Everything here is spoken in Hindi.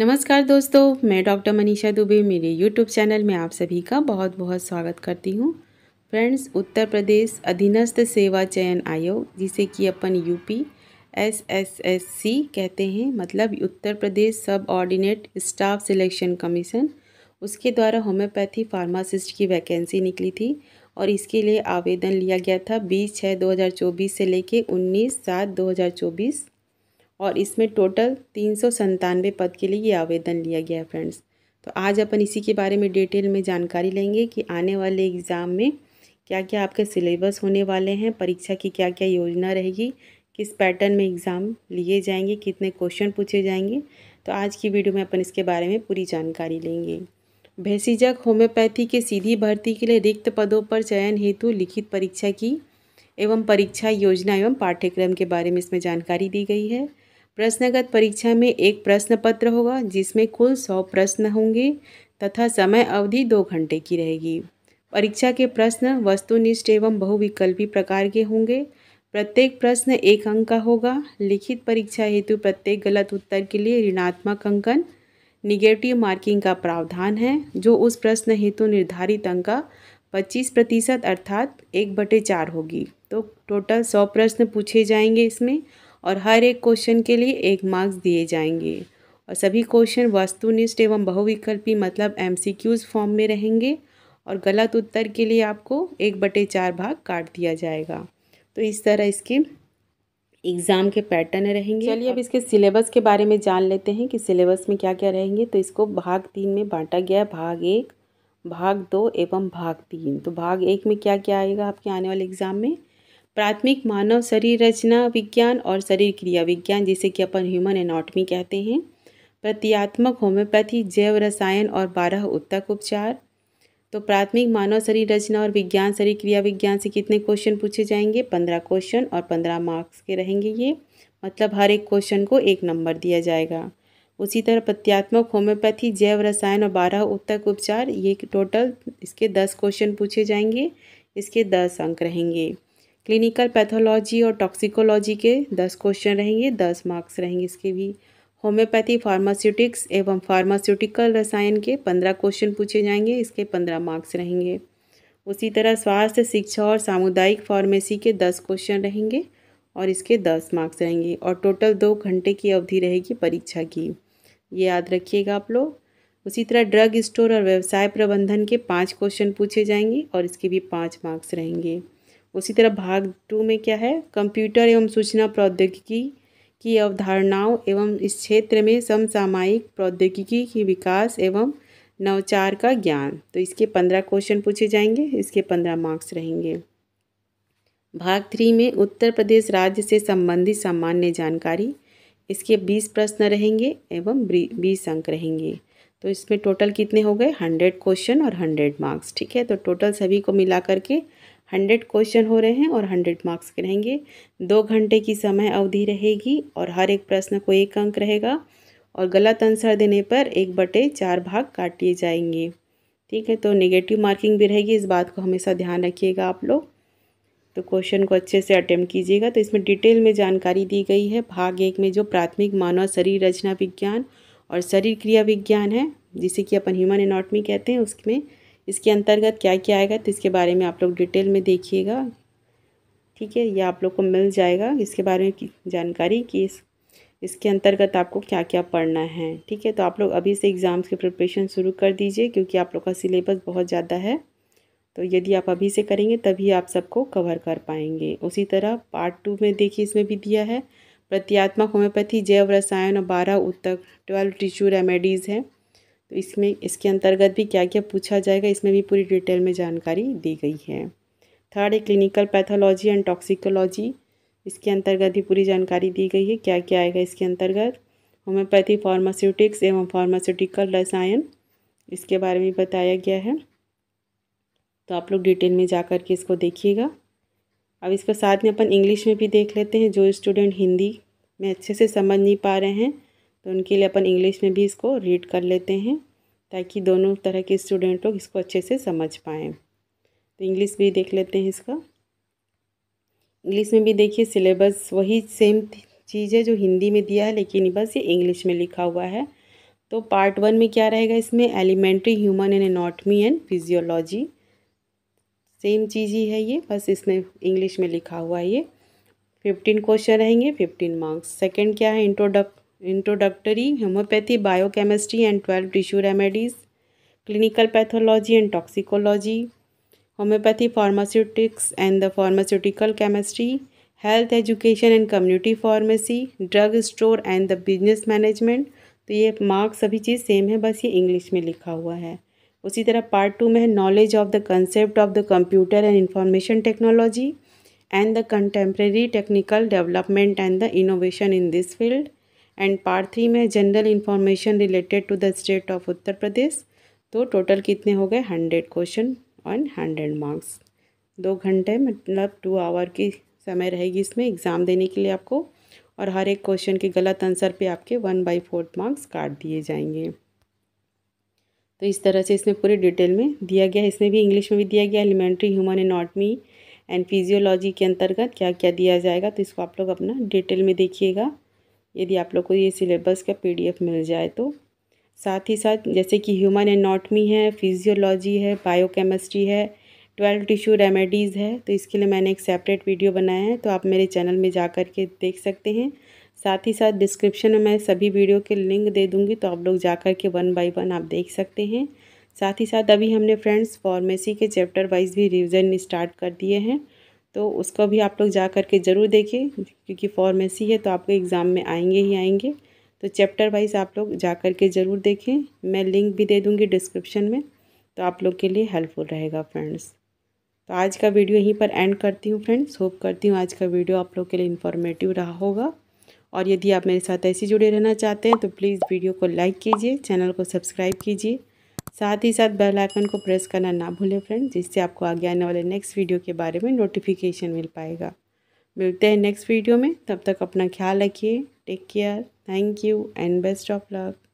नमस्कार दोस्तों मैं डॉक्टर मनीषा दुबे मेरे यूट्यूब चैनल में आप सभी का बहुत बहुत स्वागत करती हूँ फ्रेंड्स उत्तर प्रदेश अधीनस्थ सेवा चयन आयोग जिसे कि अपन यूपी एसएसएससी कहते हैं मतलब उत्तर प्रदेश सब ऑर्डिनेट स्टाफ सिलेक्शन कमीशन उसके द्वारा होम्योपैथी फार्मासिस्ट की वैकेंसी निकली थी और इसके लिए आवेदन लिया गया था बीस छः दो हज़ार चौबीस से लेके उन्नीस सात दो हज़ार चौबीस और इसमें टोटल तीन सौ संतानवे पद के लिए ये आवेदन लिया गया है फ्रेंड्स तो आज अपन इसी के बारे में डिटेल में जानकारी लेंगे कि आने वाले एग्ज़ाम में क्या क्या आपके सिलेबस होने वाले हैं परीक्षा की क्या क्या योजना रहेगी किस पैटर्न में एग्ज़ाम लिए जाएंगे कितने क्वेश्चन पूछे जाएंगे तो आज की वीडियो में अपन इसके बारे में पूरी जानकारी लेंगे भैसीजक होम्योपैथी के सीधी भर्ती के लिए रिक्त पदों पर चयन हेतु लिखित परीक्षा की एवं परीक्षा योजना एवं पाठ्यक्रम के बारे में इसमें जानकारी दी गई है प्रश्नगत परीक्षा में एक प्रश्न पत्र होगा जिसमें कुल सौ प्रश्न होंगे तथा समय अवधि दो घंटे की रहेगी परीक्षा के प्रश्न वस्तुनिष्ठ एवं बहुविकल्पी प्रकार के होंगे प्रत्येक प्रश्न एक अंक का होगा लिखित परीक्षा हेतु प्रत्येक गलत उत्तर के लिए ऋणात्मक अंकन निगेटिव मार्किंग का प्रावधान है जो उस प्रश्न हेतु निर्धारित अंक का पच्चीस प्रतिशत अर्थात एक बटे चार होगी तो टोटल सौ प्रश्न पूछे जाएंगे इसमें और हर एक क्वेश्चन के लिए एक मार्क्स दिए जाएंगे और सभी क्वेश्चन वस्तुनिष्ठ एवं बहुविकल्पी मतलब एम फॉर्म में रहेंगे और गलत उत्तर के लिए आपको एक बटे चार भाग काट दिया जाएगा तो इस तरह इसके एग्ज़ाम के पैटर्न रहेंगे चलिए अब इसके सिलेबस के बारे में जान लेते हैं कि सिलेबस में क्या क्या रहेंगे तो इसको भाग तीन में बांटा गया है भाग एक भाग दो एवं भाग तीन तो भाग एक में क्या क्या आएगा आपके आने वाले एग्ज़ाम में प्राथमिक मानव शरीर रचना विज्ञान और शरीर क्रिया विज्ञान जिसे कि अपन ह्यूमन एनाटमी कहते हैं प्रत्यात्मक होम्योपैथी जैव रसायन और बारह उत्तक उपचार तो प्राथमिक मानव शरीर रचना और विज्ञान शरीर क्रिया विज्ञान से कितने क्वेश्चन पूछे जाएंगे पंद्रह क्वेश्चन और पंद्रह मार्क्स के रहेंगे ये मतलब हर एक क्वेश्चन को एक नंबर दिया जाएगा उसी तरह प्रत्यात्मक होम्योपैथी जैव रसायन और बारह उत्तक उपचार ये टोटल इसके दस क्वेश्चन पूछे जाएंगे इसके दस अंक रहेंगे क्लिनिकल पैथोलॉजी और टॉक्सिकोलॉजी के दस क्वेश्चन रहेंगे दस मार्क्स रहेंगे इसके भी होम्योपैथी फार्मास्यूटिक्स एवं फार्मास्यूटिकल रसायन के पंद्रह क्वेश्चन पूछे जाएंगे इसके पंद्रह मार्क्स रहेंगे उसी तरह स्वास्थ्य शिक्षा और सामुदायिक फार्मेसी के दस क्वेश्चन रहेंगे और इसके दस मार्क्स रहेंगे और टोटल दो घंटे की अवधि रहेगी परीक्षा की ये याद रखिएगा आप लोग उसी तरह ड्रग स्टोर और व्यवसाय प्रबंधन के पाँच क्वेश्चन पूछे जाएंगे और इसके भी पाँच मार्क्स रहेंगे उसी तरह भाग टू में क्या है कंप्यूटर एवं सूचना प्रौद्योगिकी की अवधारणाओं एवं इस क्षेत्र में समसामायिक प्रौद्योगिकी की विकास एवं नवचार का ज्ञान तो इसके पंद्रह क्वेश्चन पूछे जाएंगे इसके पंद्रह मार्क्स रहेंगे भाग थ्री में उत्तर प्रदेश राज्य से संबंधित सामान्य जानकारी इसके बीस प्रश्न रहेंगे एवं बीस अंक रहेंगे तो इसमें टोटल कितने हो गए हंड्रेड क्वेश्चन और हंड्रेड मार्क्स ठीक है तो टोटल सभी को मिला करके हंड्रेड क्वेश्चन हो रहे हैं और हंड्रेड मार्क्स के रहेंगे दो घंटे की समय अवधि रहेगी और हर एक प्रश्न को एक अंक रहेगा और गलत आंसर देने पर एक बटे चार भाग काटिए जाएंगे ठीक है तो नेगेटिव मार्किंग भी रहेगी इस बात को हमेशा ध्यान रखिएगा आप लोग तो क्वेश्चन को अच्छे से अटेम्प्ट कीजिएगा तो इसमें डिटेल में जानकारी दी गई है भाग एक में जो प्राथमिक मानव शरीर रचना विज्ञान और शरीर क्रिया विज्ञान है जिसे कि अपन ह्यूमन एनाटमी कहते हैं उसमें इसके अंतर्गत क्या क्या आएगा तो इसके बारे में आप लोग डिटेल में देखिएगा ठीक है ये आप लोग को मिल जाएगा इसके बारे में जानकारी कि इस इसके अंतर्गत आपको क्या क्या पढ़ना है ठीक है तो आप लोग अभी से एग्ज़ाम्स की प्रिपरेशन शुरू कर दीजिए क्योंकि आप लोग का सिलेबस बहुत ज़्यादा है तो यदि आप अभी से करेंगे तभी आप सबको कवर कर पाएंगे उसी तरह पार्ट टू में देखिए इसमें भी दिया है प्रत्यात्मक होम्योपैथी जैव रसायन और बारह उत्तक ट्वेल्व टिश्यू रेमेडीज़ हैं तो इसमें इसके अंतर्गत भी क्या क्या पूछा जाएगा इसमें भी पूरी डिटेल में जानकारी दी गई है थर्ड है क्लिनिकल पैथोलॉजी एंड टॉक्सिकोलॉजी इसके अंतर्गत भी पूरी जानकारी दी गई है क्या क्या आएगा इसके अंतर्गत होम्योपैथी फार्मास्यूटिक्स एवं फार्मास्यूटिकल रसायन इसके बारे में बताया गया है तो आप लोग डिटेल में जा कर के इसको देखिएगा अब इसको साथ में अपन इंग्लिश में भी देख लेते हैं जो स्टूडेंट हिंदी में अच्छे से समझ नहीं पा रहे हैं तो उनके लिए अपन इंग्लिश में भी इसको रीड कर लेते हैं ताकि दोनों तरह के स्टूडेंट लोग इसको अच्छे से समझ पाएँ तो इंग्लिश भी देख लेते हैं इसका इंग्लिश में भी देखिए सिलेबस वही सेम चीज़ है जो हिंदी में दिया है लेकिन बस ये इंग्लिश में लिखा हुआ है तो पार्ट वन में क्या रहेगा इसमें elementary human and anatomy and physiology same चीज़ ही है ये बस इसमें इंग्लिश में लिखा हुआ है ये फिफ्टीन क्वेश्चन रहेंगे फिफ्टीन मार्क्स सेकेंड क्या है introduct introductory homeopathy biochemistry and twelve tissue remedies clinical pathology and toxicology homeopathy pharmaceutics and the pharmaceutical chemistry health education and community pharmacy drug store and the business management तो ये मार्क्स सभी चीज़ सेम है बस ये इंग्लिश में लिखा हुआ है उसी तरह पार्ट टू में है knowledge of the concept of the computer and information technology and the contemporary technical development and the innovation in this field and part three में general information related to the state of Uttar Pradesh तो टोटल कितने हो गए hundred question on hundred marks दो घंटे मतलब टू आवर की समय रहेगी इसमें एग्ज़ाम देने के लिए आपको और हर एक क्वेश्चन के गलत आंसर पे आपके वन बाई फोर्थ मार्क्स काट दिए जाएंगे तो इस तरह से इसमें पूरे डिटेल में दिया गया है इसमें भी इंग्लिश में भी दिया गया elementary human anatomy and physiology के अंतर्गत क्या क्या दिया जाएगा तो इसको आप लोग अपना डिटेल में देखिएगा यदि आप लोग को ये सिलेबस का पी मिल जाए तो साथ ही साथ जैसे कि ह्यूमन एनाटमी है फिजियोलॉजी है बायोकेमिस्ट्री है ट्वेल्व टिश्यू रेमेडीज़ है तो इसके लिए मैंने एक सेपरेट वीडियो बनाया है तो आप मेरे चैनल में जा कर के देख सकते हैं साथ ही साथ डिस्क्रिप्शन में मैं सभी वीडियो के लिंक दे दूँगी तो आप लोग जा कर के वन बाई वन आप देख सकते हैं साथ ही साथ अभी हमने फ्रेंड्स फार्मेसी के चैप्टर वाइज भी रिविज़न स्टार्ट कर दिए हैं तो उसको भी आप लोग जा कर के ज़रूर देखिए क्योंकि फॉर्मेसी है तो आपके एग्ज़ाम में आएंगे ही आएंगे तो चैप्टर वाइज आप लोग जा कर के ज़रूर देखें मैं लिंक भी दे दूँगी डिस्क्रिप्शन में तो आप लोग के लिए हेल्पफुल रहेगा फ्रेंड्स तो आज का वीडियो यहीं पर एंड करती हूँ फ्रेंड्स होप करती हूँ आज का वीडियो आप लोग के लिए इन्फॉर्मेटिव रहा होगा और यदि आप मेरे साथ ऐसे जुड़े रहना चाहते हैं तो प्लीज़ वीडियो को लाइक कीजिए चैनल को सब्सक्राइब कीजिए साथ ही साथ बेल आइकन को प्रेस करना ना भूलें फ्रेंड जिससे आपको आगे आने वाले नेक्स्ट वीडियो के बारे में नोटिफिकेशन मिल पाएगा मिलते हैं नेक्स्ट वीडियो में तब तक अपना ख्याल रखिए take care thank you and best of luck